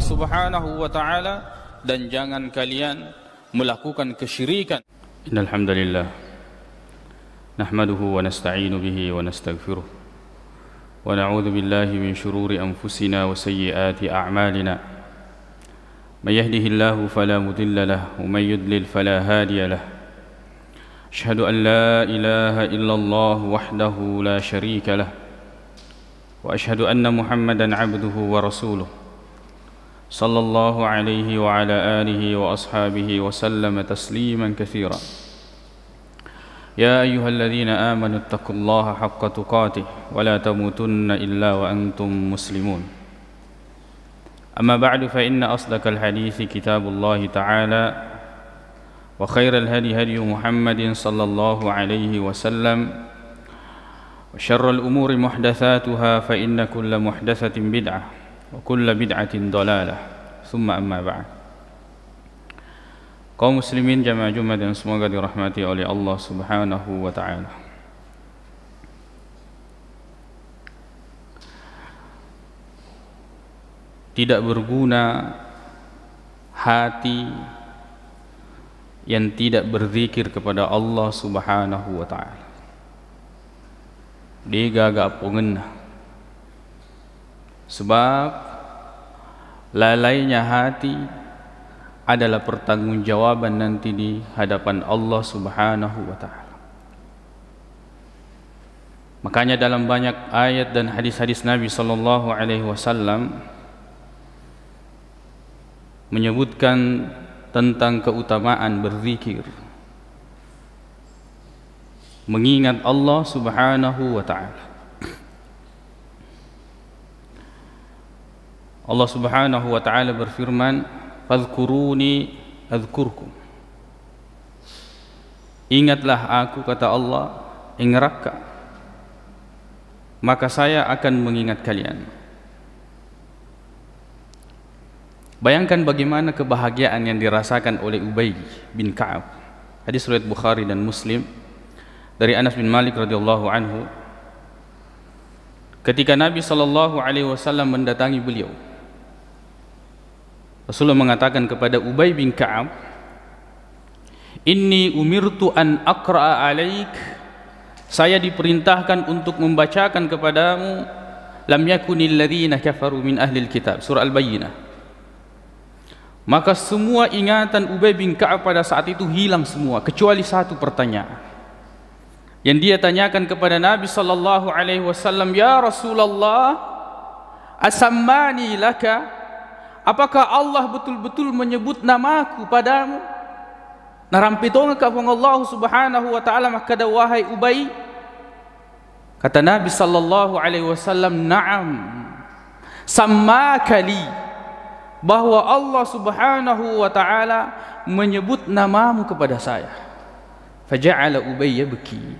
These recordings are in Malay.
Allah Subhanahu wa taala dan jangan kalian melakukan kesyirikan. Innal hamdalillah nahmaduhu wa nasta'inu bihi wa nastaghfiruh wa na'udzu billahi min syururi anfusina wa sayyiati a'malina. May yahdihillahu fala mudilla lahu wa may yudlil fala hadiya lahu. an la ilaha illallah wahdahu la وحده لا شريك له وأشهد أن محمدا عبده صلى الله عليه وعلى اله واصحابه وسلم تسليما كثيرا يا ايها الذين امنوا اتقوا الله حق تقاته ولا تموتن الا وانتم مسلمون اما بعد فان اصدق الحديث كتاب الله تعالى وخير الهدي هدي محمد صلى الله عليه وسلم وشر الامور محدثاتها فان كل محدثه بدعه وكل بدعة ضلالة ثم أما بعد kaum muslimin jamaah Jumat dan semoga dirahmati oleh Allah Subhanahu wa taala. Tidak berguna hati yang tidak berzikir kepada Allah Subhanahu wa taala. Dia gagap pengenah. Sebab lalainya hati adalah pertanggungjawaban nanti di hadapan Allah Subhanahu wa taala. Makanya dalam banyak ayat dan hadis-hadis Nabi sallallahu alaihi wasallam menyebutkan tentang keutamaan berzikir. Mengingat Allah Subhanahu wa taala. Allah Subhanahu wa taala berfirman, "Fadhkuruni adzkurkum." Ingatlah aku kata Allah, "Ingatlah." Maka saya akan mengingat kalian. Bayangkan bagaimana kebahagiaan yang dirasakan oleh Ubay bin Ka'ab. Hadis riwayat Bukhari dan Muslim dari Anas bin Malik radhiyallahu anhu. Ketika Nabi sallallahu alaihi wasallam mendatangi beliau, Rasulullah mengatakan kepada Ubay bin Ka'ab Inni umirtu an akra'a alaik Saya diperintahkan untuk membacakan kepadamu Lam yakunil ladhina kafaru min ahlil kitab Surah Al-Bayyinah Maka semua ingatan Ubay bin Ka'ab pada saat itu hilang semua Kecuali satu pertanyaan yang dia tanyakan kepada Nabi sallallahu alaihi wasallam ya Rasulullah asammani laka Apakah Allah betul-betul menyebut namaku padamu? Narampitong ka wong Allah Subhanahu wa taala makada wahai Ubay. Kata Nabi sallallahu alaihi wasallam, "Na'am. Sammakali bahwa Allah Subhanahu wa taala menyebut namamu kepada saya." Faja'ala Ubay yabki.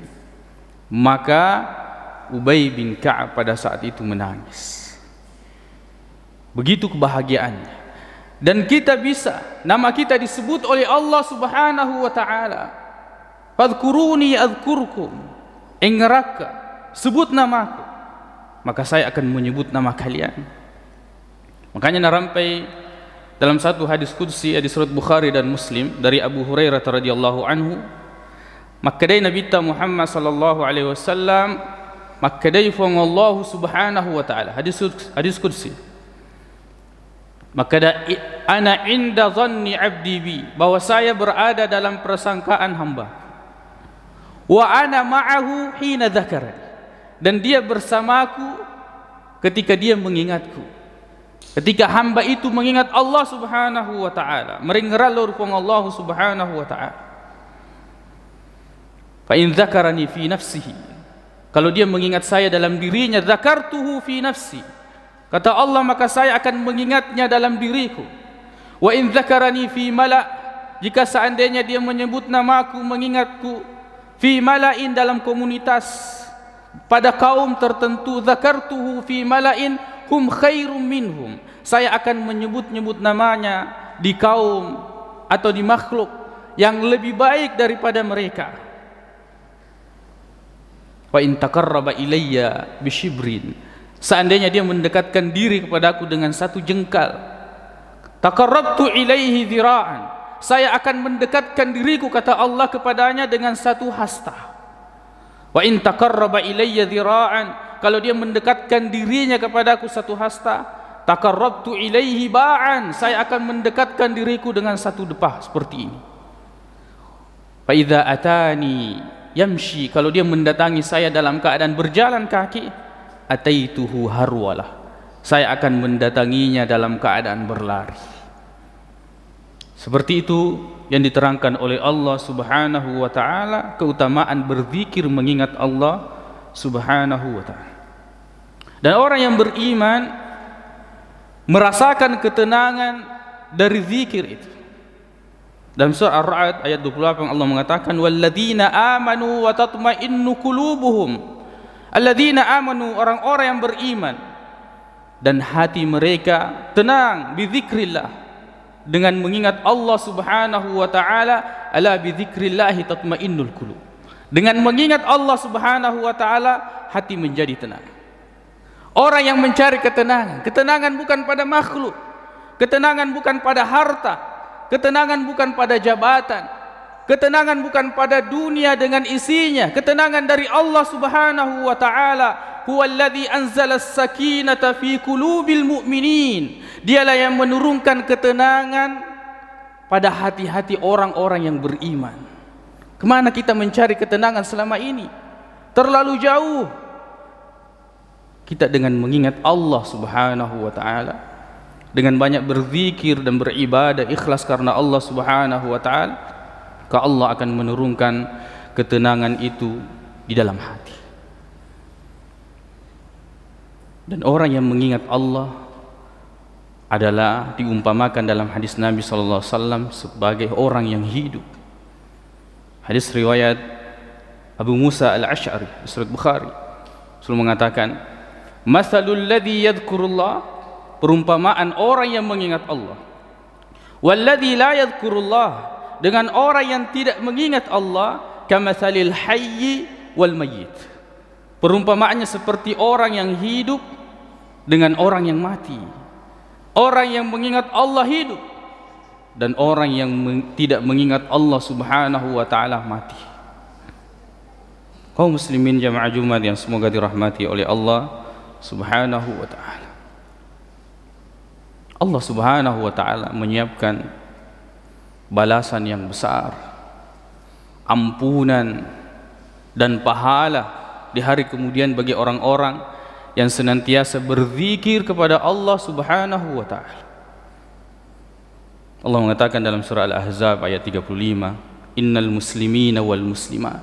Maka Ubay bin Ka'ab pada saat itu menangis. Begitu kebahagiaannya. Dan kita bisa nama kita disebut oleh Allah Subhanahu wa taala. Fadhkuruni adhkurkum. Ingraka, sebut nama namaku. Maka saya akan menyebut nama kalian. Makanya narampai dalam satu hadis kudsi hadis surat Bukhari dan Muslim dari Abu Hurairah radhiyallahu anhu maka makkadai Nabi Muhammad sallallahu alaihi wasallam maka makkadai fa Allah subhanahu wa taala hadis hadis kudsi maka da ana inda zanni abdi bi bahwa saya berada dalam persangkaan hamba wa ana ma'ahu hina dzakara dan dia bersamaku ketika dia mengingatku ketika hamba itu mengingat Allah Subhanahu wa taala meringralur kepada Allah Subhanahu wa taala fa in dzakarani fi nafsihi kalau dia mengingat saya dalam dirinya zakartuhu fi nafsihi Kata Allah maka saya akan mengingatnya dalam diriku. Wa in dzakarani fi mala' jika seandainya dia menyebut namaku mengingatku fi mala'in dalam komunitas pada kaum tertentu dzakartuhu fi mala'in hum khairum minhum. Saya akan menyebut-nyebut namanya di kaum atau di makhluk yang lebih baik daripada mereka. Wa in taqarraba ilayya bi shibrin seandainya dia mendekatkan diri kepada aku dengan satu jengkal taqarrabtu ilaihi dhira'an saya akan mendekatkan diriku kata Allah kepadanya dengan satu hasta wa in taqarraba ilayya dhira'an kalau dia mendekatkan dirinya kepada aku satu hasta taqarrabtu ilaihi ba'an saya akan mendekatkan diriku dengan satu depah seperti ini fa idza atani yamshi kalau dia mendatangi saya dalam keadaan berjalan kaki ataituhu harwalah saya akan mendatanginya dalam keadaan berlari seperti itu yang diterangkan oleh Allah Subhanahu wa taala keutamaan berzikir mengingat Allah Subhanahu wa taala. Dan orang yang beriman merasakan ketenangan dari zikir itu. Dalam surah ar raad ayat 28 Allah mengatakan walladzina amanu wa tatma'innu qulubuhum alladzina amanu orang-orang yang beriman dan hati mereka tenang bizikrillah dengan mengingat Allah Subhanahu wa taala ala bizikrillah tatmainnul qulub dengan mengingat Allah Subhanahu wa taala hati menjadi tenang orang yang mencari ketenangan ketenangan bukan pada makhluk ketenangan bukan pada harta ketenangan bukan pada jabatan Ketenangan bukan pada dunia dengan isinya, ketenangan dari Allah Subhanahu wa taala. Huwallazi anzala as-sakinata fi qulubil mu'minin. Dialah yang menurunkan ketenangan pada hati-hati orang-orang yang beriman. Kemana kita mencari ketenangan selama ini? Terlalu jauh. Kita dengan mengingat Allah Subhanahu wa taala dengan banyak berzikir dan beribadah ikhlas karena Allah Subhanahu wa taala maka Allah akan menurunkan ketenangan itu di dalam hati dan orang yang mengingat Allah adalah diumpamakan dalam hadis Nabi sallallahu alaihi wasallam sebagai orang yang hidup hadis riwayat Abu Musa al-Ash'ari surat Bukhari selalu mengatakan masalul ladzi yadhkurullah perumpamaan orang yang mengingat Allah walladzi la yadhkurullah dengan orang yang tidak mengingat Allah salil hayyi wal mayyit perumpamaannya seperti orang yang hidup dengan orang yang mati orang yang mengingat Allah hidup dan orang yang tidak mengingat Allah subhanahu wa ta'ala mati kaum muslimin jamaah jumat yang semoga dirahmati oleh Allah subhanahu wa ta'ala Allah subhanahu wa ta'ala menyiapkan balasan yang besar ampunan dan pahala di hari kemudian bagi orang-orang yang senantiasa berzikir kepada Allah Subhanahu wa taala. Allah mengatakan dalam surah Al-Ahzab ayat 35, "Innal muslimina wal muslimat."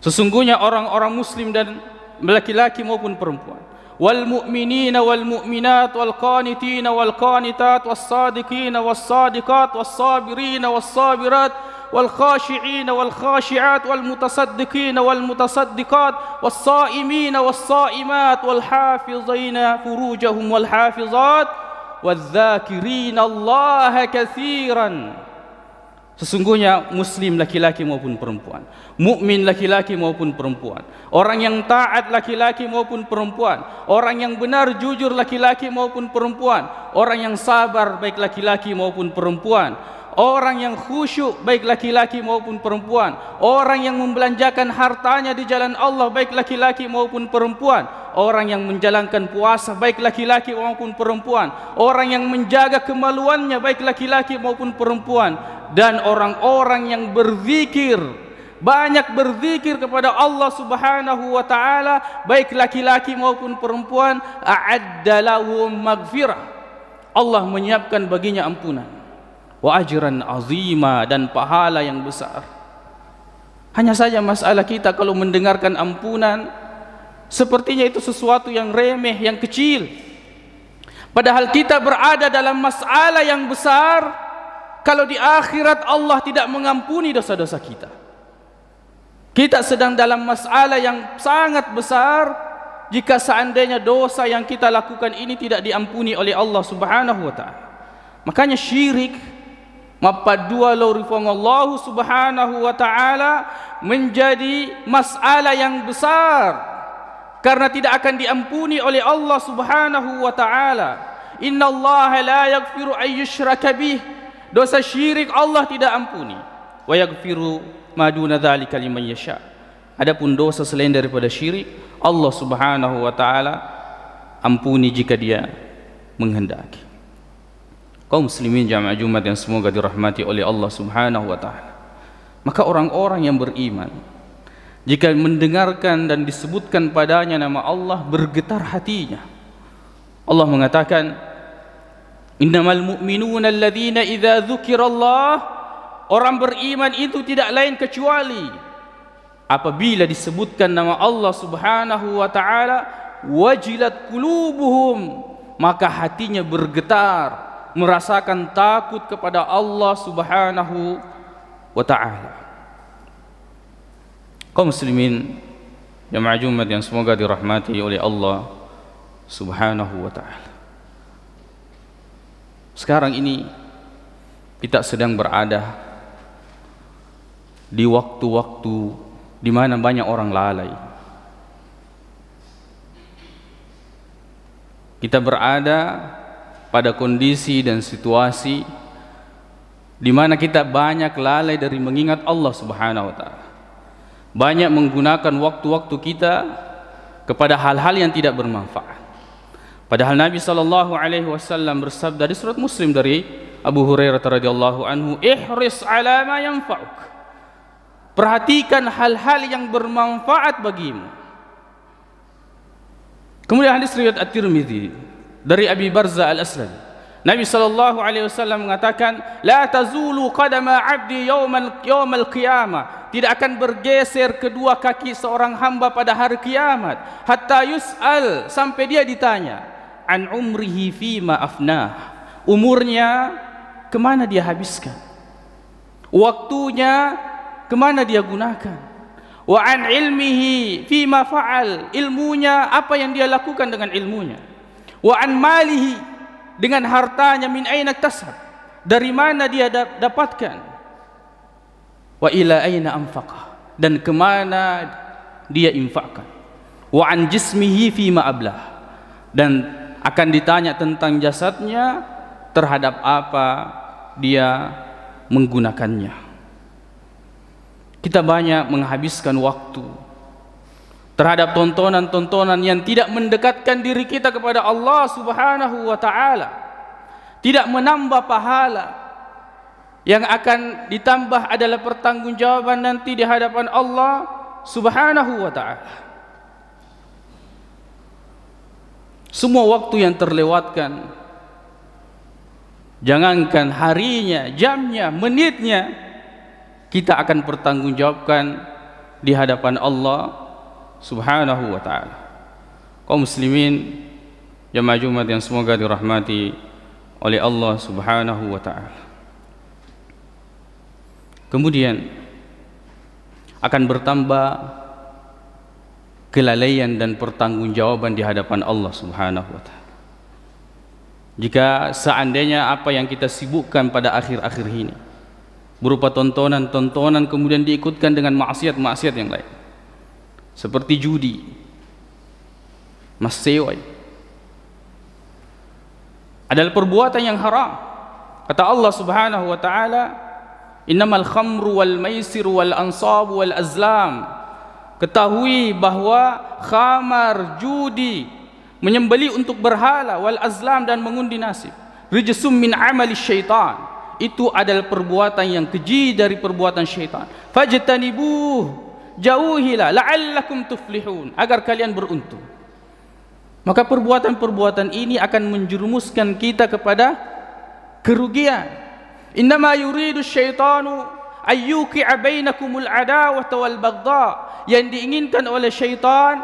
Sesungguhnya orang-orang muslim dan laki-laki maupun perempuan والمؤمنين والمؤمنات والقانتين والقانتات والصادقين والصادقات والصابرين والصابرات والخاشعين والخاشعات والمتصدقين والمتصدقات والصائمين والصائمات والحافظين فروجهم والحافظات والذاكرين الله كثيرا Sesungguhnya muslim laki-laki maupun perempuan, mukmin laki-laki maupun perempuan, orang yang taat laki-laki maupun perempuan, orang yang benar jujur laki-laki maupun perempuan, orang yang sabar baik laki-laki maupun perempuan, orang yang khusyuk baik laki-laki maupun perempuan, orang yang membelanjakan hartanya di jalan Allah baik laki-laki maupun perempuan, orang yang menjalankan puasa baik laki-laki maupun perempuan, orang yang menjaga kemaluannya baik laki-laki maupun perempuan dan orang-orang yang berzikir banyak berzikir kepada Allah Subhanahu wa taala baik laki-laki maupun perempuan a'addalahum maghfirah Allah menyiapkan baginya ampunan wa ajran azima dan pahala yang besar. Hanya saja masalah kita kalau mendengarkan ampunan sepertinya itu sesuatu yang remeh yang kecil. Padahal kita berada dalam masalah yang besar kalau di akhirat Allah tidak mengampuni dosa-dosa kita. Kita sedang dalam masalah yang sangat besar jika seandainya dosa yang kita lakukan ini tidak diampuni oleh Allah Subhanahu wa taala. Makanya syirik mapadualah rifung Allah Subhanahu wa taala menjadi masalah yang besar karena tidak akan diampuni oleh Allah Subhanahu wa taala innallaha la yaghfiru ay yushraka dosa syirik Allah tidak ampuni wa yaghfiru maduna duna dzalika liman yasha adapun dosa selain daripada syirik Allah Subhanahu wa taala ampuni jika dia menghendaki kaum muslimin jamaah Jumat yang semoga dirahmati oleh Allah Subhanahu wa taala. Maka orang-orang yang beriman jika mendengarkan dan disebutkan padanya nama Allah bergetar hatinya. Allah mengatakan Innamal mu'minuna alladhina idza dzukirallah orang beriman itu tidak lain kecuali apabila disebutkan nama Allah Subhanahu wa taala wajilat qulubuhum maka hatinya bergetar merasakan takut kepada Allah Subhanahu wa taala. Kaum muslimin yang Jumat yang semoga dirahmati oleh Allah Subhanahu wa taala. Sekarang ini kita sedang berada di waktu-waktu di mana banyak orang lalai. Kita berada pada kondisi dan situasi di mana kita banyak lalai dari mengingat Allah Subhanahu wa taala. Banyak menggunakan waktu-waktu kita kepada hal-hal yang tidak bermanfaat. Padahal Nabi sallallahu alaihi wasallam bersabda di surat Muslim dari Abu Hurairah radhiyallahu anhu, "Ihris 'ala ma yanfa'uk." Perhatikan hal-hal yang bermanfaat bagimu. Kemudian hadis riwayat At-Tirmizi dari Abi Barza Al-Aslam. Nabi sallallahu alaihi wasallam mengatakan, "La tazulu qadama 'abdi yawmal yawmal qiyamah." Tidak akan bergeser kedua kaki seorang hamba pada hari kiamat, hatta yus'al sampai dia ditanya, "An umrihi fima afna?" Umurnya kemana dia habiskan? Waktunya kemana dia gunakan? Wa an ilmihi fima fa'al? Ilmunya apa yang dia lakukan dengan ilmunya? wa an malihi dengan hartanya min aina tasab dari mana dia dapatkan wa ila aina anfaqa dan ke mana dia infakkan wa an jismihi fi ma abla dan akan ditanya tentang jasadnya terhadap apa dia menggunakannya kita banyak menghabiskan waktu terhadap tontonan-tontonan yang tidak mendekatkan diri kita kepada Allah Subhanahu wa taala tidak menambah pahala yang akan ditambah adalah pertanggungjawaban nanti di hadapan Allah Subhanahu wa taala semua waktu yang terlewatkan jangankan harinya jamnya menitnya kita akan pertanggungjawabkan di hadapan Allah subhanahu wa ta'ala kaum muslimin jemaah jumat yang semoga dirahmati oleh Allah subhanahu wa ta'ala kemudian akan bertambah kelalaian dan pertanggungjawaban di hadapan Allah subhanahu wa ta'ala jika seandainya apa yang kita sibukkan pada akhir-akhir ini berupa tontonan-tontonan kemudian diikutkan dengan maksiat-maksiat yang lain seperti judi masyoi adalah perbuatan yang haram kata Allah Subhanahu wa taala innamal khamru wal maisir wal ansab wal azlam ketahui bahawa khamar judi menyembeli untuk berhala wal azlam dan mengundi nasib rijsum min amali syaitan itu adalah perbuatan yang keji dari perbuatan syaitan fajtanibuh jauhilah la'allakum tuflihun agar kalian beruntung maka perbuatan-perbuatan ini akan menjurumuskan kita kepada kerugian innama yuridu syaitanu ayyuki abainakumul adawata wal bagdha yang diinginkan oleh syaitan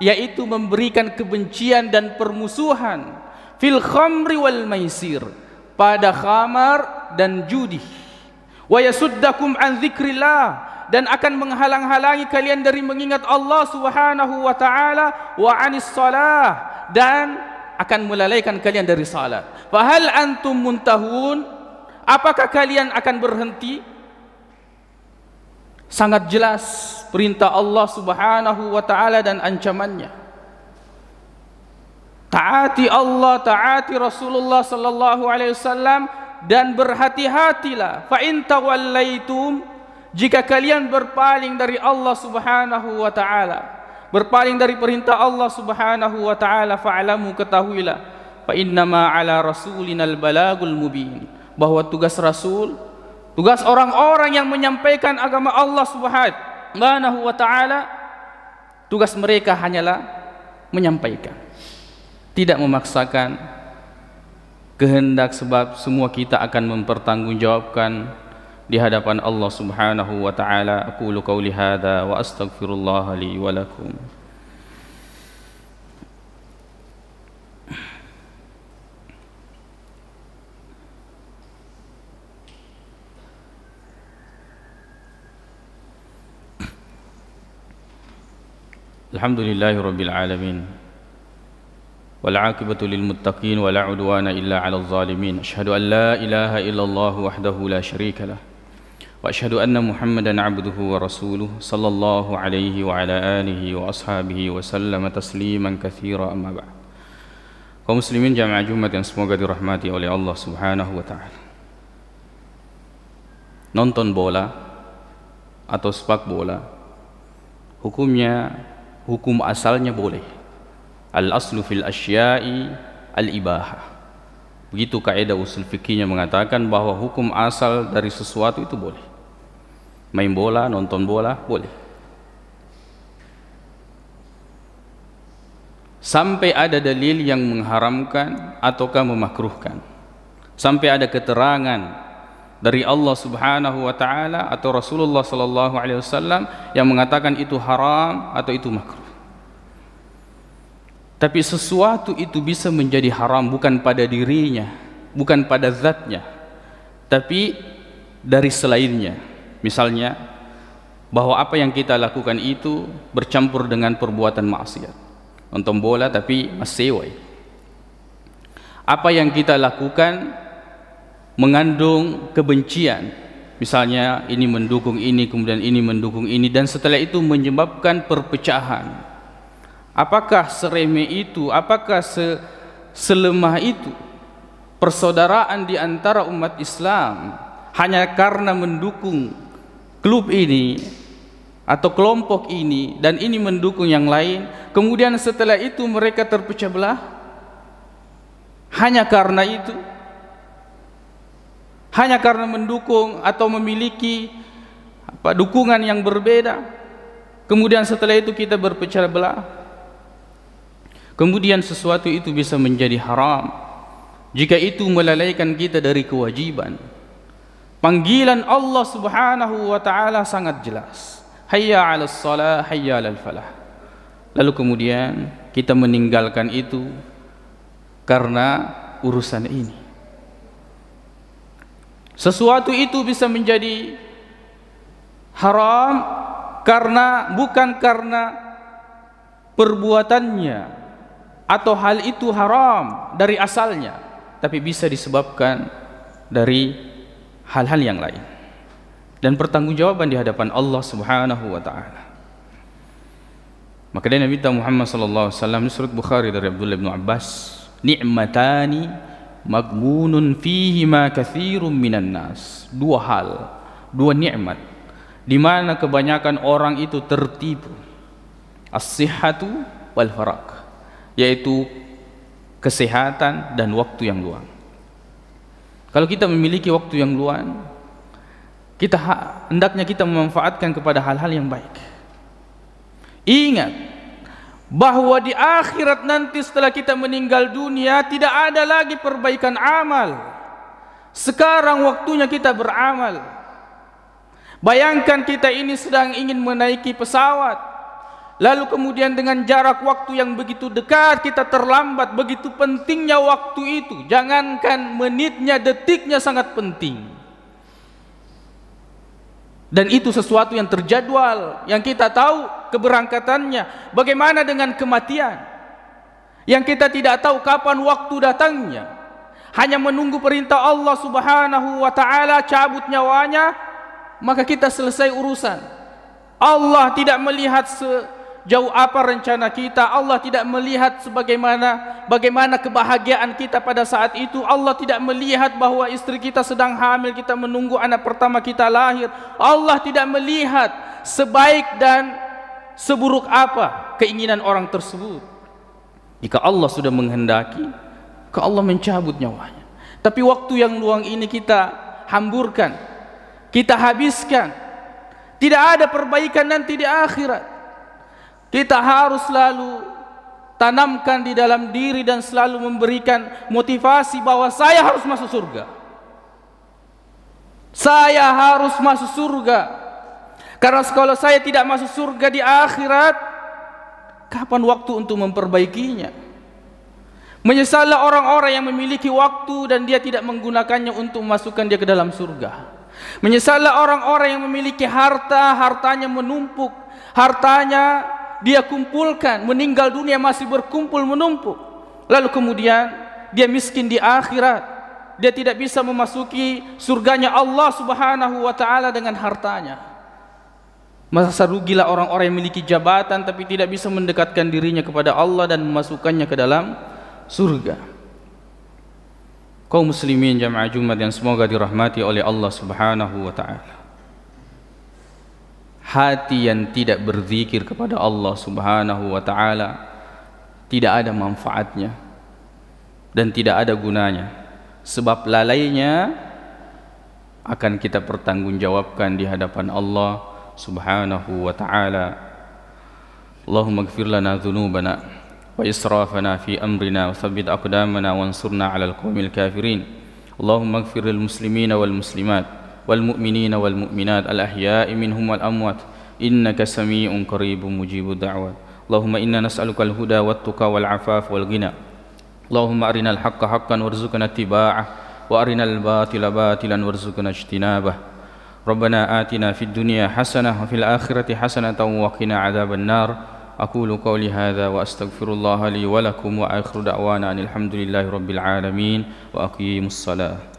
yaitu memberikan kebencian dan permusuhan fil khamri wal maisir pada khamar dan judi wa yasuddakum an dzikrillah dan akan menghalang-halangi kalian dari mengingat Allah Subhanahu wa taala wa anis salah dan akan melalaikan kalian dari salat. Fa hal antum muntahun? Apakah kalian akan berhenti? Sangat jelas perintah Allah Subhanahu wa taala dan ancamannya. Taati Allah, taati Rasulullah sallallahu alaihi wasallam dan berhati-hatilah. Fa in tawallaitum jika kalian berpaling dari Allah Subhanahu wa taala berpaling dari perintah Allah Subhanahu wa taala fa'lamu ketahuilah fa innama ala rasulinal balagul mubin bahwa tugas rasul tugas orang-orang yang menyampaikan agama Allah Subhanahu wa taala tugas mereka hanyalah menyampaikan tidak memaksakan kehendak sebab semua kita akan mempertanggungjawabkan di hadapan Allah Subhanahu wa taala aku qauli hadza wa astaghfirullah li wa lakum الحمد لله رب العالمين والعاقبة للمتقين ولا عدوان إلا على الظالمين أشهد أن لا إله إلا الله وحده لا شريك له واشهد ان محمدا عبده wa صلى الله عليه وعلى اله واصحابه وسلم تسليما كثيرا اما بعد kaum jamaah Jumat yang semoga dirahmati oleh Allah Subhanahu wa taala. Nonton bola atau sepak bola hukumnya hukum asalnya boleh. Al aslu fil asyai al ibaha. Begitu kaidah usul fikihnya mengatakan bahawa hukum asal dari sesuatu itu boleh main bola, nonton bola, boleh. Sampai ada dalil yang mengharamkan ataukah memakruhkan. Sampai ada keterangan dari Allah Subhanahu wa taala atau Rasulullah sallallahu alaihi wasallam yang mengatakan itu haram atau itu makruh. Tapi sesuatu itu bisa menjadi haram bukan pada dirinya, bukan pada zatnya, tapi dari selainnya. Misalnya bahwa apa yang kita lakukan itu bercampur dengan perbuatan maksiat. Nonton bola tapi masewai. Apa yang kita lakukan mengandung kebencian. Misalnya ini mendukung ini kemudian ini mendukung ini dan setelah itu menyebabkan perpecahan. Apakah sereme itu? Apakah se selemah itu? Persaudaraan di antara umat Islam hanya karena mendukung klub ini atau kelompok ini dan ini mendukung yang lain kemudian setelah itu mereka terpecah belah hanya karena itu hanya karena mendukung atau memiliki apa dukungan yang berbeda kemudian setelah itu kita berpecah belah kemudian sesuatu itu bisa menjadi haram jika itu melalaikan kita dari kewajiban panggilan Allah Subhanahu wa taala sangat jelas hayya 'alas salah hayya 'alal falah lalu kemudian kita meninggalkan itu karena urusan ini sesuatu itu bisa menjadi haram karena bukan karena perbuatannya atau hal itu haram dari asalnya tapi bisa disebabkan dari hal-hal yang lain dan pertanggungjawaban di hadapan Allah Subhanahu wa taala. Maka dari Nabi Muhammad sallallahu alaihi wasallam surat Bukhari dari Abdullah bin Abbas, nikmatani magmunun fihi ma kathirum minan nas. Dua hal, dua nikmat di mana kebanyakan orang itu tertipu. As-sihhatu wal farak, yaitu kesehatan dan waktu yang luang. Kalau kita memiliki waktu yang luang, kita ha- hendaknya kita memanfaatkan kepada hal-hal yang baik. Ingat bahawa di akhirat nanti setelah kita meninggal dunia tidak ada lagi perbaikan amal. Sekarang waktunya kita beramal. Bayangkan kita ini sedang ingin menaiki pesawat. Lalu kemudian dengan jarak waktu yang begitu dekat kita terlambat begitu pentingnya waktu itu. Jangankan menitnya, detiknya sangat penting. Dan itu sesuatu yang terjadwal, yang kita tahu keberangkatannya. Bagaimana dengan kematian? Yang kita tidak tahu kapan waktu datangnya. Hanya menunggu perintah Allah Subhanahu wa taala cabut nyawanya, maka kita selesai urusan. Allah tidak melihat se jauh apa rencana kita Allah tidak melihat sebagaimana bagaimana kebahagiaan kita pada saat itu Allah tidak melihat bahawa istri kita sedang hamil kita menunggu anak pertama kita lahir Allah tidak melihat sebaik dan seburuk apa keinginan orang tersebut jika Allah sudah menghendaki ke Allah mencabut nyawanya tapi waktu yang luang ini kita hamburkan kita habiskan tidak ada perbaikan nanti di akhirat kita harus selalu tanamkan di dalam diri dan selalu memberikan motivasi bahwa saya harus masuk surga. Saya harus masuk surga. Karena kalau saya tidak masuk surga di akhirat, kapan waktu untuk memperbaikinya? Menyesallah orang-orang yang memiliki waktu dan dia tidak menggunakannya untuk memasukkan dia ke dalam surga. Menyesallah orang-orang yang memiliki harta, hartanya menumpuk, hartanya dia kumpulkan meninggal dunia masih berkumpul menumpuk lalu kemudian dia miskin di akhirat dia tidak bisa memasuki surganya Allah Subhanahu wa taala dengan hartanya masa rugilah orang-orang yang memiliki jabatan tapi tidak bisa mendekatkan dirinya kepada Allah dan memasukkannya ke dalam surga kaum muslimin jamaah Jumat yang semoga dirahmati oleh Allah Subhanahu wa taala hati yang tidak berzikir kepada Allah Subhanahu wa taala tidak ada manfaatnya dan tidak ada gunanya sebab lalainya akan kita pertanggungjawabkan di hadapan Allah Subhanahu wa taala Allahumma ighfir lana dhunubana wa israfana fi amrina wa thabbit aqdamana wa ansurna 'ala al-qawmil kafirin Allahumma ighfir lil muslimina wal muslimat والمؤمنين والمؤمنات الأحياء منهم والأموات إنك سميع قريب مجيب الدعوة اللهم إنا نسألك الهدى والتقى والعفاف والغنى اللهم أرنا الحق حقا وارزقنا اتباعه وأرنا الباطل باطلا وارزقنا اجتنابه ربنا آتنا في الدنيا حسنة وفي الآخرة حسنة وقنا عذاب النار أقول قولي هذا وأستغفر الله لي ولكم وآخر دعوانا أن الحمد لله رب العالمين وأقيم الصلاة